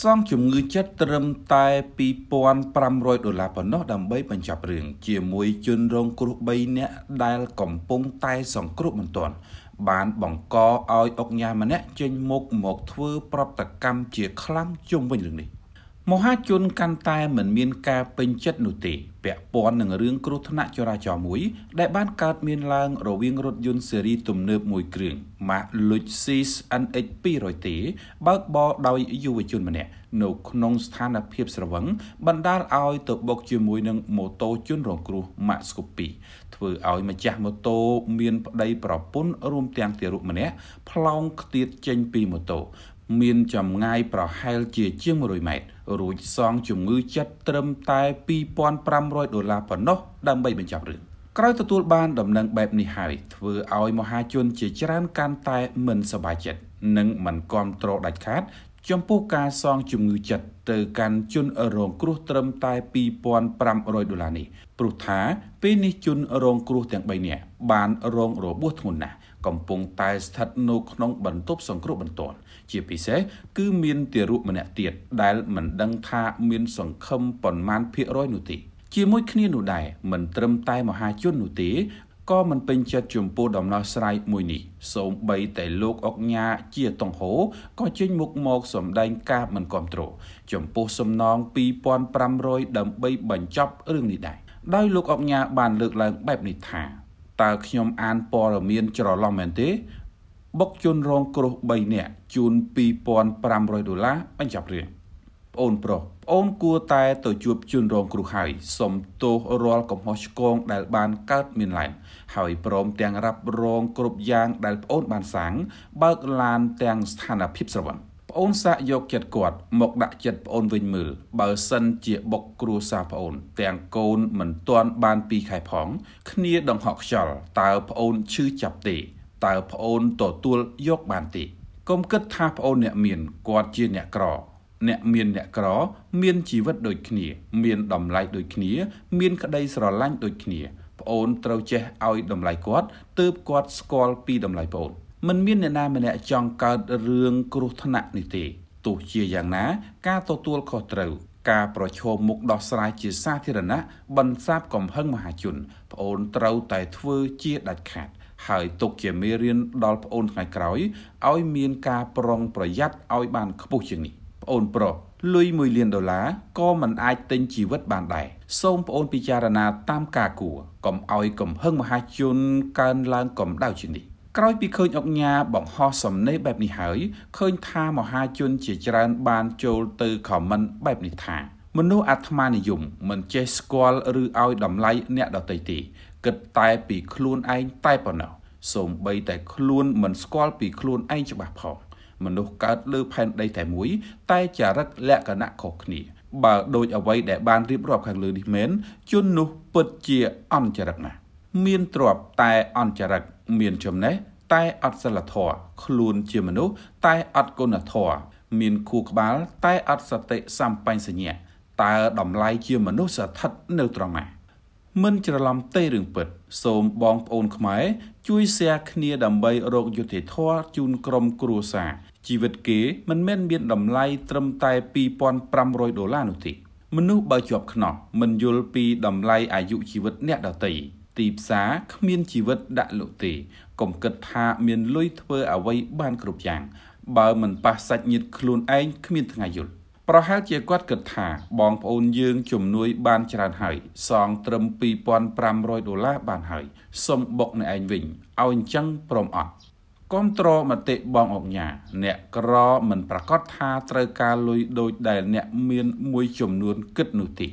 សងជំងឺចិត្តត្រឹមតែ2500ដុល្លារប៉ុណ្ណោះដើម្បីបញ្ចប់រឿងជាមួយជនរងគ្រោះ3នាក់ដែលកំពុងតែសង្គ្រោះមិនទាន់បានបង្កឲ្យអុកញ៉ាម្នាក់ចេញមុខមកធ្វើប្រតិកម្មជាខ្លាំងជុំវិញរឿងនេះ។មហាជនកាន់តែមិនមានការពេញចិត្តនោះទេពាក់ព័ន្ធនឹងរឿងគ្រោះថ្នាក់ចរាចរណ៍មួយ ដែលបានកើតមានឡើងរវាងរថយន្តស៊េរី ទំនើបមួយគ្រឿង Mac Lexus NX 200T បើកបរដោយយុវជនម្នាក់នៅក្នុងស្ថានភាពស្រវឹងបណ្ដាលឲ្យទៅបុកជាមួយនឹងម៉ូតូជនរងគ្រោះ Mac Scoopy ធ្វើឲ្យម្ចាស់ម៉ូតូមានប្តីប្រពន្ធរួមទាំងទារកម្នាក់ផ្លោងខ្ទាតចេញពីម៉ូតូមានចម្ងាយប្រហែលជាជាង100ម៉ែត្ររួចសងជំងឺចិត្តត្រឹមតែ2500ដុល្លារប៉ុណ្ណោះដើម្បីបញ្ចប់រឿងក្រោយទទួលបាន ដំណឹងបែប នេះហើយធ្វើឲ្យមហាជនជាច្រើនកាន់តែមិនសប្បាយចិត្តនិងមិនគាំទ្រដាច់ខាតចំពោះការសងជំងឺចិត្តទៅកាន់ជនរងគ្រោះត្រឹមតែ2500ដុល្លារនេះព្រោះថាពេលនេះជនរងគ្រោះទាំង3នាក់បានរងរបួសធ្ងន់ណាស់កំពុងតែស្ថិតនៅក្នុងបន្ទប់សង្គ្រោះបន្ទាន់ជាពិសេសគឺមានទារកម្នាក់ទៀតដែលមិនដឹងថាមានសង្ឃឹមប៉ុន្មានភាគរយនោះទេជាមួយគ្នានោះដែរមិនត្រឹមតែមហាជននោះទេក៏មិនពេញចិត្តចំពោះដំណោះស្រាយមួយនេះសូម្បីតែលោកអុកញ៉ាជាតង្ហូ ក៏ចេញមុខមកសម្ដែងការមិនគ្រប់គ្រងចំពោះសំណង2500ដើម្បីបញ្ចប់រឿងនេះដែរដោយលោកអុកញ៉ាបានលើកឡើងបែបនេះថាតើខ្ញុំអានព័ត៌មានច្រឡំមែនទេបុកជនរងគ្រោះ3នាក់ជូន2500ដុល្លារបញ្ចប់រឿងប្អូនប្រុសប្អូនគួរតែទៅជួបជនរងគ្រោះហើយសុំទោសរាល់កំហុសឆ្គងដែលបានកើតមានឡើងហើយព្រមទាំងរ៉ាប់រងគ្រប់យ៉ាងដែលប្អូនបានសាងបើកឡានទាំងស្ថានភាពស្រវឹងប្អូនសាកយកចិត្តគាត់មកដាក់ចិត្តប្អូនវិញមើលបើសិនជាបុកគ្រួសារប្អូនទាំងកូនមិនទាន់បានពីខែផង គ្នាដង្ហក់ខ្យល់តើប្អូនឈឺចាប់ទេតើប្អូនទទួលយកបានទេកុំគិតថាប្អូនអ្នកមានគាត់ជាអ្នកក្រអ្នកមានអ្នកក្រ មានជីវិតដូចគ្នាមានតម្លៃដូចគ្នាមានក្តីស្រឡាញ់ដូចគ្នាប្អូនត្រូវចេះឲ្យតម្លៃគាត់ទើបគាត់ស្គាល់ពីតម្លៃប្អូនមិនមានអ្នកណាម្នាក់ចង់កើតរឿងគ្រោះថ្នាក់នេះទេទោះជាយ៉ាងណា ការទទួលខុសត្រូវ ការប្រឈមមុខដោះស្រាយជាសាធារណៈបន្សាបកំហឹងមហាជនប្អូនត្រូវតែធ្វើជាដាច់ខាតហើយទុកជាមេរៀនដល់ប្អូនថ្ងៃក្រោយឲ្យមានការប្រុងប្រយ័ត្នឲ្យបានខ្ពស់ជាងនេះប្អូនប្រុសលុយ1លានដុល្លារក៏មិនអាចទិញជីវិតបានដែរសូមប្អូនពិចារណាតាមការគួរកុំឲ្យកំហឹងមហាជនកើនឡើងកំដៅជានេះក្រោយពីឃើញអុកញ៉ាបង្ហោះសំណេរបែបនេះហើយឃើញថាមហាជន ជាច្រើន បានចូលទៅខមមិនបែបនេះថា មនុស្សអាត្មានិយមមិនចេះស្គាល់ឬឲ្យតម្លៃអ្នកដទៃទេគិតតែពីខ្លួនឯងតែប៉ុណ្ណោះសូម្បីតែខ្លួនមិនស្គាល់ពីខ្លួនឯងច្បាស់ផងមនុស្សកើតលើផែនដីតែមួយតែចរិតលក្ខណៈខុសគ្នាបើដូចអ្វីដែលបានរៀបរាប់ខាងលើនេះមែនជននោះពិតជាអន្តចរិតណាស់មានទ្រព្យតែអន្តចរិតមានចំណេះតែអត់សិលធម៌ខ្លួនជាមនុស្សតែអត់គុណធម៌មានខួរក្បាលតែអត់សតិសម្បញ្ញសញ្ញាតើតម្លៃជាមនុស្សស្ថិតនៅត្រង់ណាមិនច្រឡំទេរឿងពិតសូមបងប្អូនខ្មែរជួយแชร์គ្នាដើម្បីរកយុត្តិធម៌ជូនក្រុមគ្រួសារជីវិតគេមិនមែនមានតម្លៃត្រឹមតែ2500ដុល្លារនោះទេមនុស្សបើជាប់ខ្នោះមិនយល់ពីតម្លៃអាយុជីវិតអ្នកដទៃទីផ្សារគ្មានជីវិតដាក់លុទេកុំគិតថាមានលុយធ្វើអ្វីបានគ្រប់យ៉ាងបើមិនប៉ះសាច់ញាតិខ្លួនឯងគ្មានថ្ងៃយល់ប្រហែលជាគាត់គិតថា បងប្អូនយើង ជំនួយ បានច្រើនហើយសងត្រឹម2500ដុល្លារបានហើយសុំបុកអ្នកឯងវិញឲ្យអញ្ចឹងព្រមអត់គាំទ្រមតិបងអុកញ៉ាអ្នកក្រមិនប្រកាសថាត្រូវការលុយដូចដែល អ្នកមានមួយចំនួនគិតនោះទេ